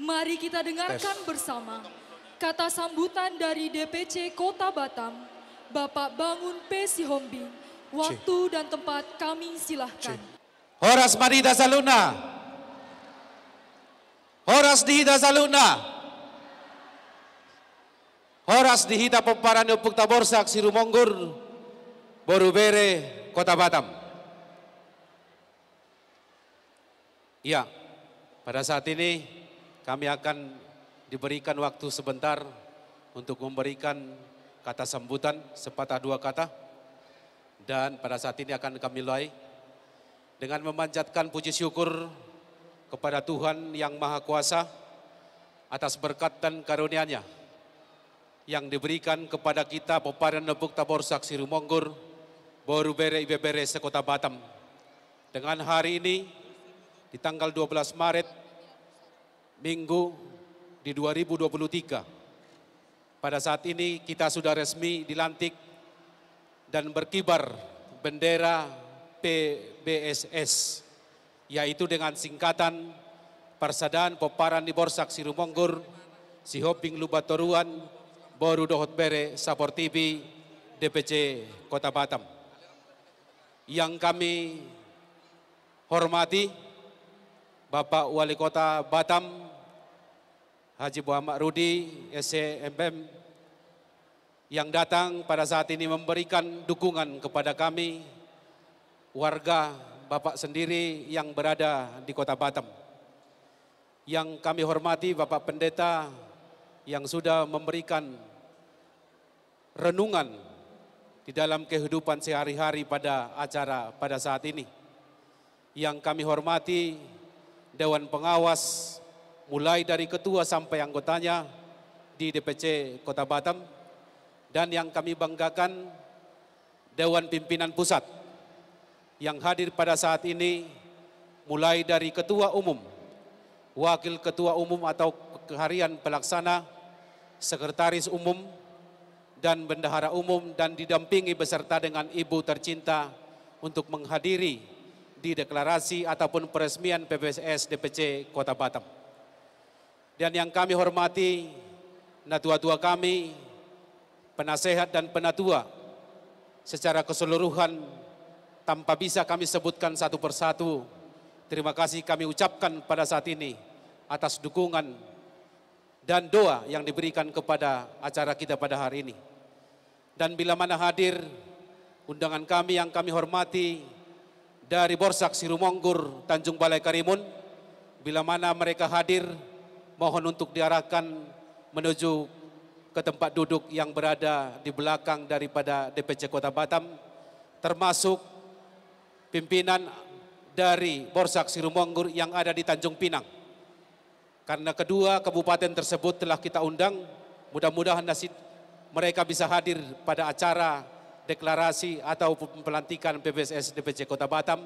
Mari kita dengarkan bersama kata sambutan dari DPC Kota Batam, Bapak Bangun P. Sihombing. Waktu C. dan tempat kami silahkan. Horas Marida Saluna. Horas Dihida Saluna. Horas Dihida Pemparan Yopuk Borsak Sirumonggur, Borubere, Kota Batam. Ya, pada saat ini kami akan diberikan waktu sebentar untuk memberikan kata sambutan sepatah dua kata dan pada saat ini akan kami mulai dengan memanjatkan puji syukur kepada Tuhan yang Maha Kuasa atas berkat dan karunia-Nya yang diberikan kepada kita peparan nebuk tabor saksi rumonggur borubere ibebere sekota Batam. Dengan hari ini di tanggal 12 Maret minggu di 2023. Pada saat ini kita sudah resmi dilantik dan berkibar bendera PBSS, yaitu dengan singkatan Persadaan Poparan di Borsak Sirumonggur, Sihoping Lubatoruan, Boru Dohot Bere, Saportibi, DPC Kota Batam. Yang kami hormati Bapak Wali Kota Batam Haji Muhammad Rudi, SCMM, yang datang pada saat ini memberikan dukungan kepada kami, warga Bapak sendiri yang berada di kota Batam. Yang kami hormati Bapak Pendeta yang sudah memberikan renungan di dalam kehidupan sehari-hari pada acara pada saat ini. Yang kami hormati Dewan Pengawas mulai dari ketua sampai anggotanya di DPC Kota Batam dan yang kami banggakan Dewan Pimpinan Pusat yang hadir pada saat ini mulai dari ketua umum, wakil ketua umum atau keharian pelaksana, sekretaris umum dan bendahara umum dan didampingi beserta dengan ibu tercinta untuk menghadiri di deklarasi ataupun peresmian PPSS DPC Kota Batam. Dan yang kami hormati, natua-tua kami, penasehat dan penatua, secara keseluruhan tanpa bisa kami sebutkan satu persatu. Terima kasih kami ucapkan pada saat ini atas dukungan dan doa yang diberikan kepada acara kita pada hari ini. Dan bila mana hadir undangan kami yang kami hormati dari Borsak Sirumonggur Tanjung Balai Karimun, bila mana mereka hadir mohon untuk diarahkan menuju ke tempat duduk yang berada di belakang daripada DPC Kota Batam, termasuk pimpinan dari Borsak Sirumonggur yang ada di Tanjung Pinang. Karena kedua kabupaten tersebut telah kita undang, mudah-mudahan nasib mereka bisa hadir pada acara deklarasi atau pelantikan PBSS DPC Kota Batam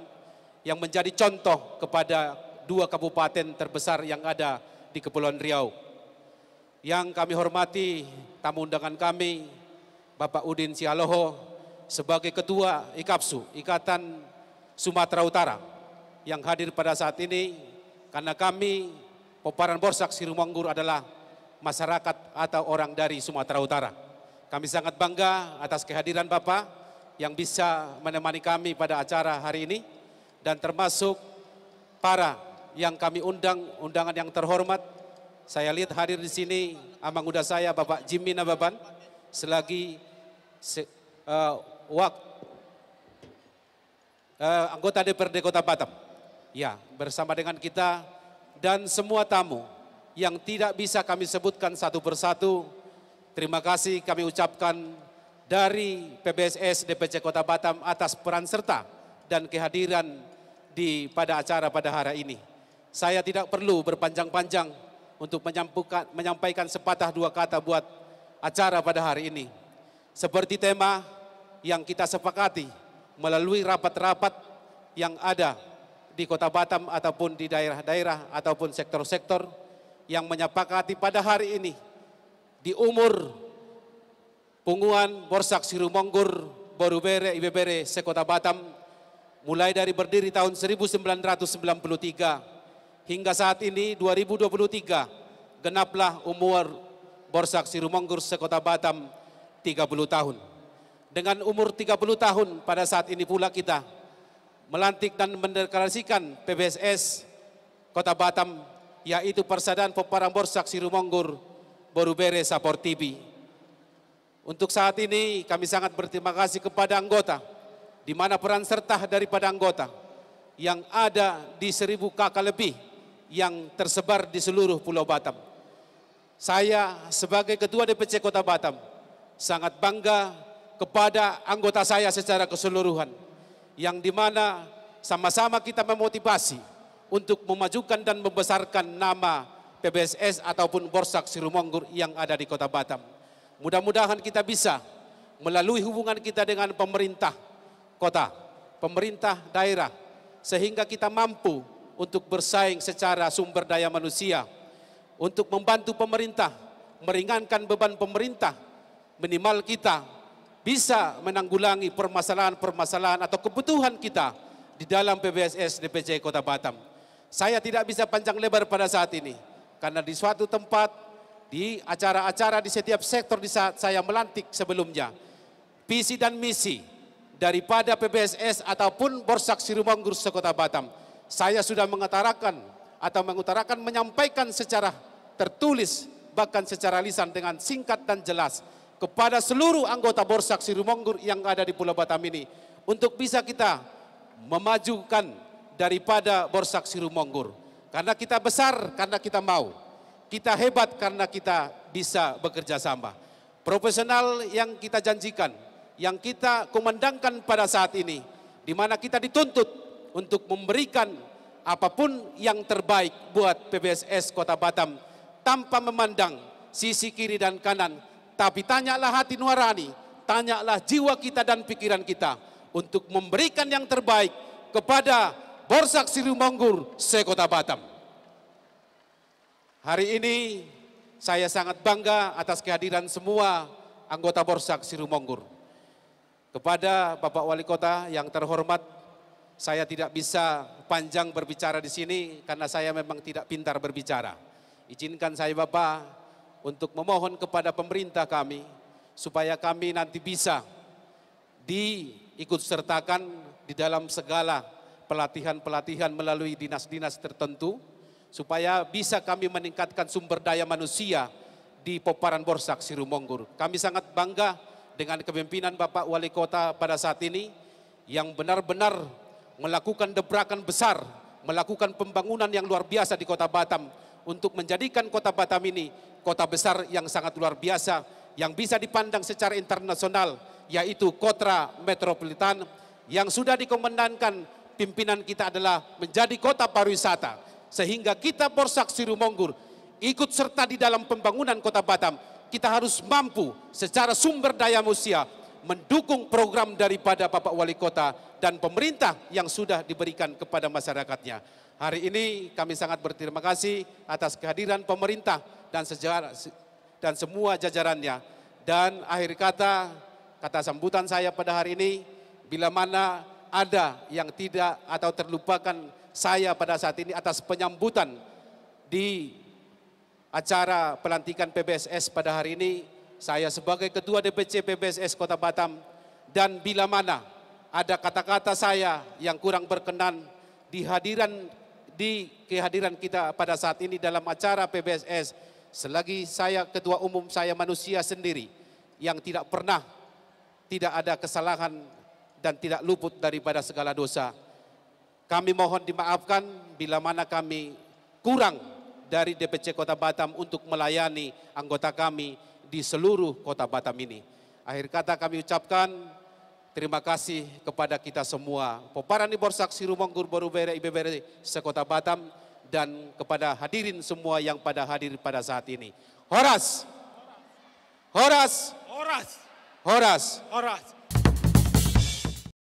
yang menjadi contoh kepada dua kabupaten terbesar yang ada di Kepulauan Riau. Yang kami hormati tamu undangan kami, Bapak Udin Sialoho, sebagai Ketua IKAPSU, Ikatan Sumatera Utara, yang hadir pada saat ini, karena kami, Poparan Borsak Sirumanggur adalah masyarakat atau orang dari Sumatera Utara. Kami sangat bangga atas kehadiran Bapak yang bisa menemani kami pada acara hari ini dan termasuk para yang kami undang, undangan yang terhormat. Saya lihat hadir di sini amang udah saya Bapak Jimmy Nababan selagi se, uh, wak, uh, anggota DPRD Kota Batam. Ya, bersama dengan kita dan semua tamu yang tidak bisa kami sebutkan satu persatu. Terima kasih kami ucapkan dari PBSS DPC Kota Batam atas peran serta dan kehadiran di pada acara pada hari ini. Saya tidak perlu berpanjang-panjang untuk menyampaikan sepatah dua kata buat acara pada hari ini. Seperti tema yang kita sepakati melalui rapat-rapat yang ada di kota Batam ataupun di daerah-daerah ataupun sektor-sektor yang menyepakati pada hari ini di umur Punguan, Borsak, Sirumonggur, Borubere, Ibebere, Sekota Batam mulai dari berdiri tahun 1993 hingga saat ini 2023 genaplah umur Borsak Sirumonggur sekota Batam 30 tahun. Dengan umur 30 tahun pada saat ini pula kita melantik dan mendeklarasikan PBSS Kota Batam yaitu Persadaan Peparang Borsak Sirumonggur Borubere Support TV. Untuk saat ini kami sangat berterima kasih kepada anggota di mana peran serta daripada anggota yang ada di seribu kakak lebih yang tersebar di seluruh Pulau Batam. Saya sebagai Ketua DPC Kota Batam sangat bangga kepada anggota saya secara keseluruhan yang dimana sama-sama kita memotivasi untuk memajukan dan membesarkan nama PBSS ataupun Borsak Sirumonggur yang ada di Kota Batam. Mudah-mudahan kita bisa melalui hubungan kita dengan pemerintah kota, pemerintah daerah, sehingga kita mampu untuk bersaing secara sumber daya manusia, untuk membantu pemerintah, meringankan beban pemerintah, minimal kita bisa menanggulangi permasalahan-permasalahan atau kebutuhan kita di dalam PBSS DPC Kota Batam. Saya tidak bisa panjang lebar pada saat ini, karena di suatu tempat, di acara-acara di setiap sektor di saat saya melantik sebelumnya, visi dan misi daripada PBSS ataupun Borsak Sirumanggur Sekota Batam saya sudah mengutarakan atau mengutarakan menyampaikan secara tertulis bahkan secara lisan dengan singkat dan jelas kepada seluruh anggota Borsak Sirumonggur yang ada di Pulau Batam ini untuk bisa kita memajukan daripada Borsak Sirumonggur. Karena kita besar, karena kita mau. Kita hebat karena kita bisa bekerja sama. Profesional yang kita janjikan, yang kita kumandangkan pada saat ini, di mana kita dituntut untuk memberikan apapun yang terbaik buat PBSS Kota Batam tanpa memandang sisi kiri dan kanan. Tapi tanyalah hati Nuarani, tanyalah jiwa kita dan pikiran kita untuk memberikan yang terbaik kepada Borsak Se Sekota Batam. Hari ini saya sangat bangga atas kehadiran semua anggota Borsak Sirumonggur Kepada Bapak Wali Kota yang terhormat saya tidak bisa panjang berbicara di sini karena saya memang tidak pintar berbicara. Izinkan saya Bapak untuk memohon kepada pemerintah kami supaya kami nanti bisa diikut sertakan di dalam segala pelatihan-pelatihan melalui dinas-dinas tertentu supaya bisa kami meningkatkan sumber daya manusia di Poparan Borsak Sirumonggur. Kami sangat bangga dengan kepemimpinan Bapak Wali Kota pada saat ini yang benar-benar melakukan debrakan besar, melakukan pembangunan yang luar biasa di kota Batam untuk menjadikan kota Batam ini kota besar yang sangat luar biasa yang bisa dipandang secara internasional yaitu kota metropolitan yang sudah dikomendankan pimpinan kita adalah menjadi kota pariwisata sehingga kita Borsak Sirumonggur ikut serta di dalam pembangunan kota Batam kita harus mampu secara sumber daya manusia mendukung program daripada Bapak Wali Kota dan pemerintah yang sudah diberikan kepada masyarakatnya. Hari ini kami sangat berterima kasih atas kehadiran pemerintah dan sejarah dan semua jajarannya. Dan akhir kata, kata sambutan saya pada hari ini, bila mana ada yang tidak atau terlupakan saya pada saat ini atas penyambutan di acara pelantikan PBSS pada hari ini, saya sebagai Ketua DPC PBSS Kota Batam, dan bila mana ada kata-kata saya yang kurang berkenan di hadiran di kehadiran kita pada saat ini dalam acara PBSS, selagi saya Ketua Umum saya manusia sendiri yang tidak pernah tidak ada kesalahan dan tidak luput daripada segala dosa. Kami mohon dimaafkan bila mana kami kurang dari DPC Kota Batam untuk melayani anggota kami di seluruh kota Batam ini. Akhir kata kami ucapkan terima kasih kepada kita semua. Poparan Borsak Rumonggur Borubere Ibebere sekota Batam dan kepada hadirin semua yang pada hadir pada saat ini. Horas! Horas! Horas! Horas! Horas!